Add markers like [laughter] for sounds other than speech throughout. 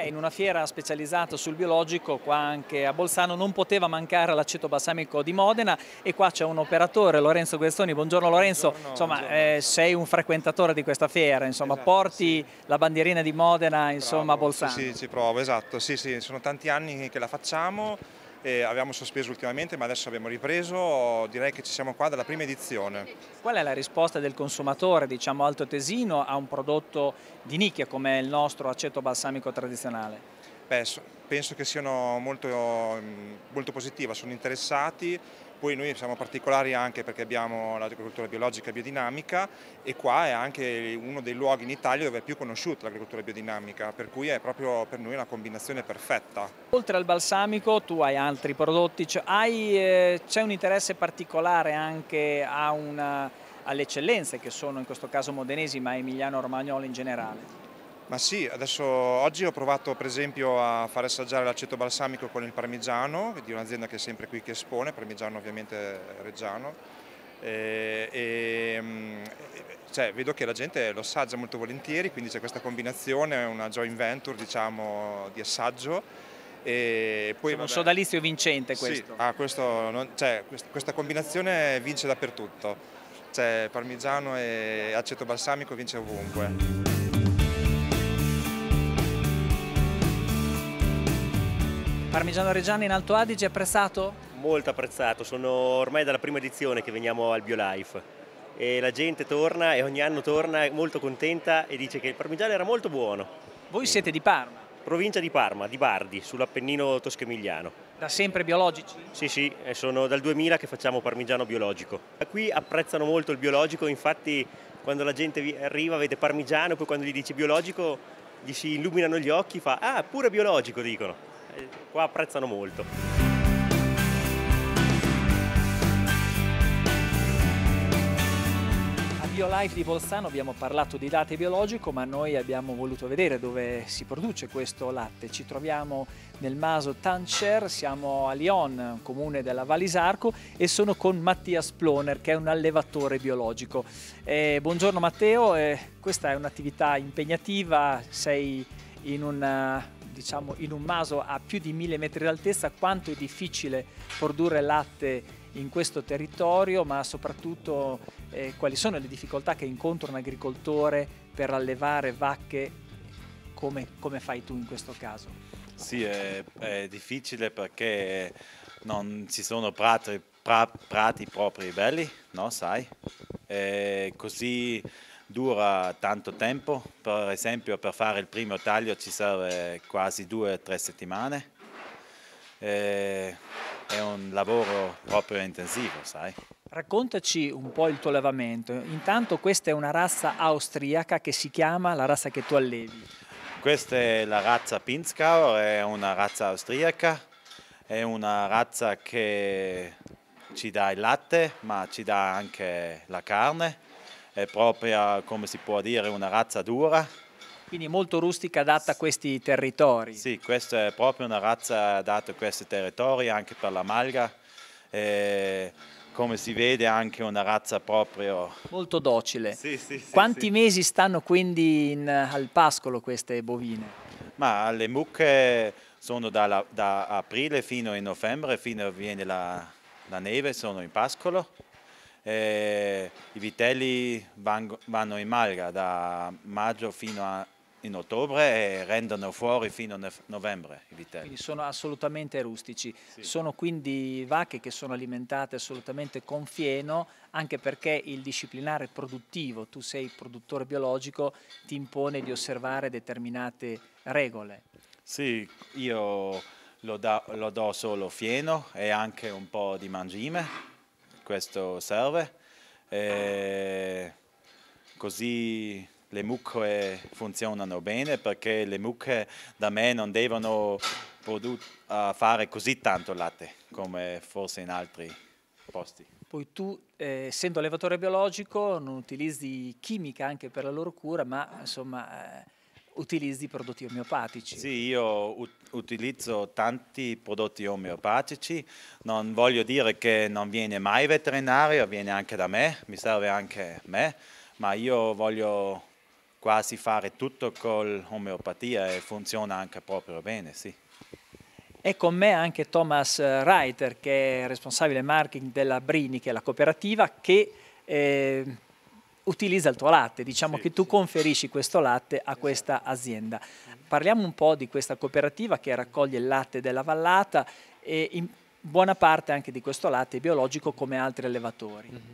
Beh, in una fiera specializzata sul biologico, qua anche a Bolzano, non poteva mancare l'aceto balsamico di Modena e qua c'è un operatore, Lorenzo Guestoni. Buongiorno Lorenzo, buongiorno, insomma buongiorno. Eh, sei un frequentatore di questa fiera, insomma, esatto, porti sì. la bandierina di Modena insomma, Bravo, a Bolzano. Sì, ci provo, esatto, sì, sì, sono tanti anni che la facciamo eh, avevamo sospeso ultimamente ma adesso abbiamo ripreso, direi che ci siamo qua dalla prima edizione. Qual è la risposta del consumatore, diciamo alto-tesino, a un prodotto di nicchia come il nostro aceto balsamico tradizionale? Beh, penso che siano molto, mm, molto positiva, sono interessati, poi noi siamo particolari anche perché abbiamo l'agricoltura biologica e biodinamica e qua è anche uno dei luoghi in Italia dove è più conosciuta l'agricoltura biodinamica, per cui è proprio per noi una combinazione perfetta. Oltre al balsamico tu hai altri prodotti, cioè eh, c'è un interesse particolare anche una, alle eccellenze che sono in questo caso modenesi ma emiliano romagnolo in generale? Ma sì, adesso oggi ho provato per esempio a fare assaggiare l'aceto balsamico con il parmigiano, di un'azienda che è sempre qui che espone, parmigiano ovviamente reggiano, e, e, mm, cioè, vedo che la gente lo assaggia molto volentieri, quindi c'è questa combinazione, una joint venture diciamo, di assaggio. E poi, Siamo vabbè, sodalizio vincente questo. Sì, ah, questo non, cioè, questa combinazione vince dappertutto, cioè, parmigiano e aceto balsamico vince ovunque. Parmigiano Reggiano in Alto Adige apprezzato? Molto apprezzato, sono ormai dalla prima edizione che veniamo al BioLife e la gente torna e ogni anno torna molto contenta e dice che il parmigiano era molto buono. Voi siete di Parma? Provincia di Parma, di Bardi, sull'Appennino toscemigliano. Da sempre biologici? Sì, sì, sono dal 2000 che facciamo parmigiano biologico. Qui apprezzano molto il biologico, infatti quando la gente arriva vede parmigiano, poi quando gli dice biologico gli si illuminano gli occhi, e fa ah, pure biologico dicono qua apprezzano molto. BioLife di Bolzano abbiamo parlato di latte biologico ma noi abbiamo voluto vedere dove si produce questo latte. Ci troviamo nel Maso Tancer, siamo a Lyon, comune della Valisarco e sono con Mattias Sploner che è un allevatore biologico. Eh, buongiorno Matteo, eh, questa è un'attività impegnativa, sei in una, diciamo, in un maso a più di mille metri d'altezza quanto è difficile produrre latte in questo territorio, ma soprattutto eh, quali sono le difficoltà che incontra un agricoltore per allevare vacche come, come fai tu in questo caso? Sì, è, è difficile perché non ci sono prati, pra, prati propri belli, no, sai? E eh, così dura tanto tempo, per esempio per fare il primo taglio ci serve quasi due o tre settimane, e è un lavoro proprio intensivo, sai. Raccontaci un po' il tuo allevamento, intanto questa è una razza austriaca che si chiama la razza che tu allevi. Questa è la razza Pinskauer, è una razza austriaca, è una razza che ci dà il latte ma ci dà anche la carne è propria, come si può dire, una razza dura. Quindi molto rustica adatta a questi territori. Sì, questa è proprio una razza adatta a questi territori, anche per la malga. E come si vede anche una razza proprio... Molto docile. Sì, sì, sì, Quanti mesi stanno quindi in, eh, al pascolo queste bovine? Ma le mucche sono da, da aprile fino a novembre, fino a viene la, la neve, sono in pascolo. Eh, I vitelli vanno, vanno in malga da maggio fino a in ottobre e rendono fuori fino a novembre i vitelli. Quindi sono assolutamente rustici, sì. sono quindi vacche che sono alimentate assolutamente con fieno anche perché il disciplinare produttivo, tu sei produttore biologico, ti impone di osservare determinate regole. Sì, io lo, da, lo do solo fieno e anche un po' di mangime questo serve. E così le mucche funzionano bene perché le mucche da me non devono fare così tanto latte come forse in altri posti. Poi tu, eh, essendo allevatore biologico, non utilizzi chimica anche per la loro cura, ma insomma... Eh utilizzi prodotti omeopatici. Sì, io utilizzo tanti prodotti omeopatici, non voglio dire che non viene mai veterinario, viene anche da me, mi serve anche me, ma io voglio quasi fare tutto con l'omeopatia e funziona anche proprio bene, sì. E con me anche Thomas eh, Reiter, che è responsabile marketing della Brini, che è la cooperativa, che eh, utilizza il tuo latte, diciamo sì, che tu conferisci questo latte a esatto. questa azienda. Parliamo un po' di questa cooperativa che raccoglie il latte della vallata e in buona parte anche di questo latte biologico come altri allevatori. Mm-hmm.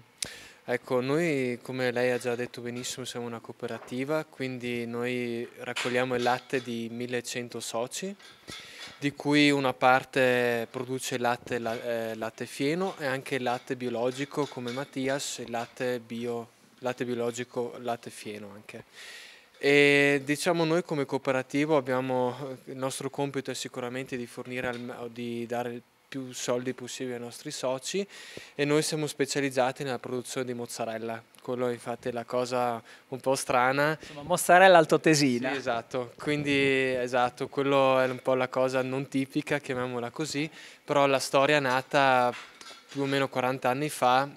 Ecco, noi come lei ha già detto benissimo siamo una cooperativa, quindi noi raccogliamo il latte di 1100 soci, di cui una parte produce latte, eh, latte fieno e anche latte biologico come Mattias il latte bio latte biologico, latte fieno anche. E diciamo noi come cooperativo abbiamo, il nostro compito è sicuramente di fornire di dare il più soldi possibili ai nostri soci e noi siamo specializzati nella produzione di mozzarella. Quello infatti è la cosa un po' strana. Insomma, mozzarella altotesina. Sì, esatto, quindi esatto, quello è un po' la cosa non tipica, chiamiamola così, però la storia è nata più o meno 40 anni fa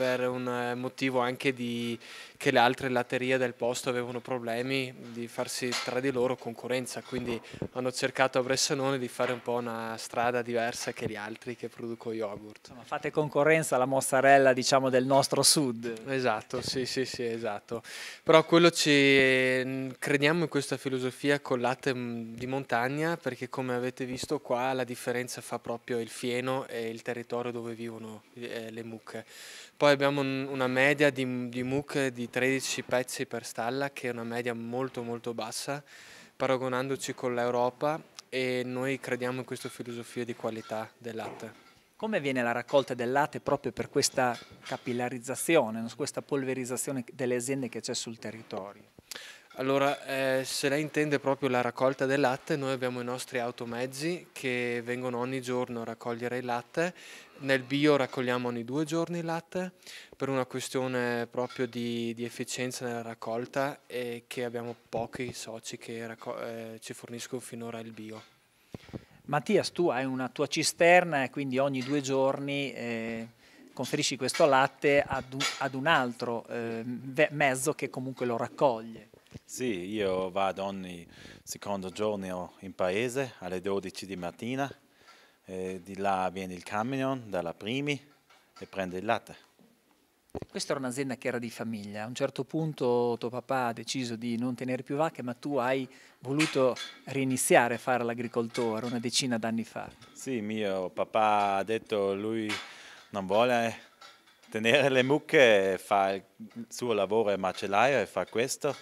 per un eh, motivo anche di, che le altre latterie del posto avevano problemi di farsi tra di loro concorrenza, quindi hanno cercato a Bressanone di fare un po' una strada diversa che gli altri che producono yogurt. Insomma, fate concorrenza alla mozzarella diciamo, del nostro sud. Esatto, sì, sì, sì, esatto. Però quello ci mm, crediamo in questa filosofia col latte mm, di montagna perché come avete visto qua la differenza fa proprio il fieno e il territorio dove vivono eh, le mucche. Poi poi abbiamo una media di, di MOOC di 13 pezzi per stalla che è una media molto molto bassa paragonandoci con l'Europa e noi crediamo in questa filosofia di qualità del latte. Come viene la raccolta del latte proprio per questa capillarizzazione, questa polverizzazione delle aziende che c'è sul territorio? Allora, eh, se lei intende proprio la raccolta del latte, noi abbiamo i nostri automezzi che vengono ogni giorno a raccogliere il latte. Nel bio raccogliamo ogni due giorni il latte per una questione proprio di, di efficienza nella raccolta e che abbiamo pochi soci che eh, ci forniscono finora il bio. Mattias, tu hai una tua cisterna e quindi ogni due giorni... Eh conferisci questo latte ad un, altro eh, mezzo che comunque lo raccoglie. Sì, io vado ogni secondo giorno in paese alle 12 di mattina, di là viene il camion dalla Primi e prende il latte. Questa era un'azienda che era di famiglia, a un certo punto tuo papà ha deciso di non tenere più vacche ma tu hai voluto riniziare a fare l'agricoltore una decina d'anni fa. Sì, mio papà ha detto lui non vuole tenere le mucche, fa il suo lavoro è macellaio e fa questo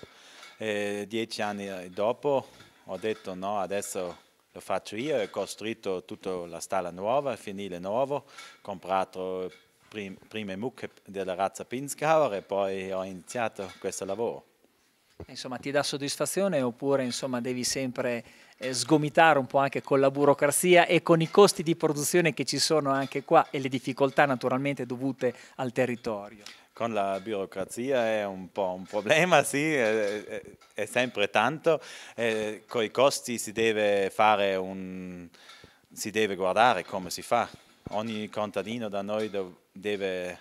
eh, dieci anni eh, dopo ho detto no, adesso lo faccio io, ho costruito tutta la stalla nuova, il finile nuovo, ho comprato prim prime mucche della razza Pinzgauer e poi ho iniziato questo lavoro. Insomma, ti dà soddisfazione oppure insomma, devi sempre eh, sgomitare un po' anche con la burocrazia e con i costi di produzione che ci sono anche qua e le difficoltà naturalmente dovute al territorio? con la burocrazia è un po' un problema, [laughs] sì, è, è sempre tanto, eh, con i costi si deve, fare un, si deve guardare come si fa, ogni contadino da noi deve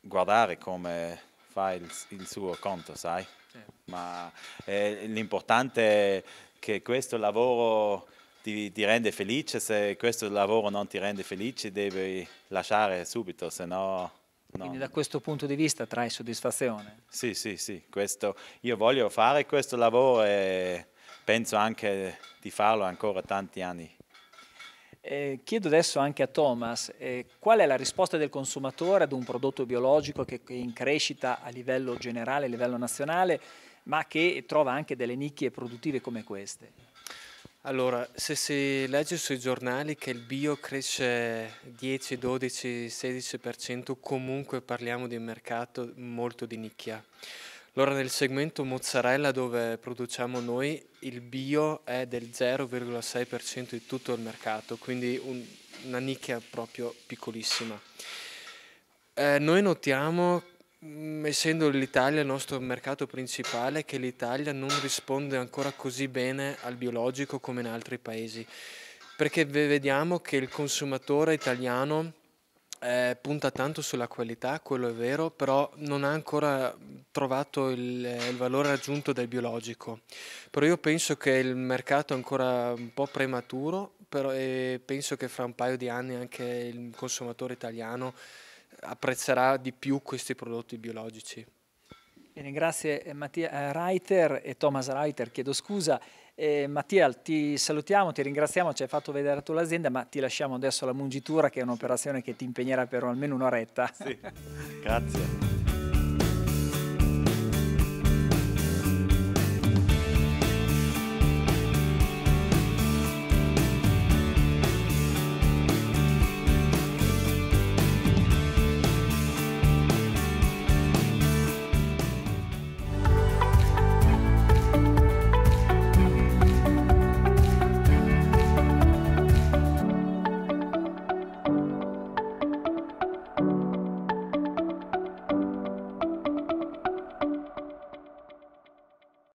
guardare come fa il, il suo conto, sai? Sì. Ma eh, l'importante è che questo lavoro ti, ti, rende felice, se questo lavoro non ti rende felice devi lasciare subito, se no No. Quindi da questo punto di vista trae soddisfazione. Sì, sì, sì, questo, io voglio fare questo lavoro e penso anche di farlo ancora tanti anni. Eh, chiedo adesso anche a Thomas eh, qual è la risposta del consumatore ad un prodotto biologico che, che è in crescita a livello generale, a livello nazionale, ma che trova anche delle nicchie produttive come queste. Allora, se si legge sui giornali che il bio cresce 10, 12, 16%, comunque parliamo di un mercato molto di nicchia. Allora nel segmento mozzarella dove produciamo noi il bio è del 0,6% di tutto il mercato, quindi un, una nicchia proprio piccolissima. Eh, noi notiamo Mm, essendo l'Italia il nostro mercato principale, che l'Italia non risponde ancora così bene al biologico come in altri paesi. Perché vediamo che il consumatore italiano eh, punta tanto sulla qualità, quello è vero, però non ha ancora trovato il, eh, il, valore aggiunto del biologico. Però io penso che il mercato è ancora un po' prematuro però, e penso che fra un paio di anni anche il consumatore italiano apprezzerà di più questi prodotti biologici. Bene, grazie eh, Mattia eh, Reiter e Thomas Reiter, chiedo scusa. Eh, Mattia, ti salutiamo, ti ringraziamo, ci hai fatto vedere la tua azienda, ma ti lasciamo adesso la mungitura che è un'operazione che ti impegnerà per almeno un'oretta. Sì, [laughs] grazie.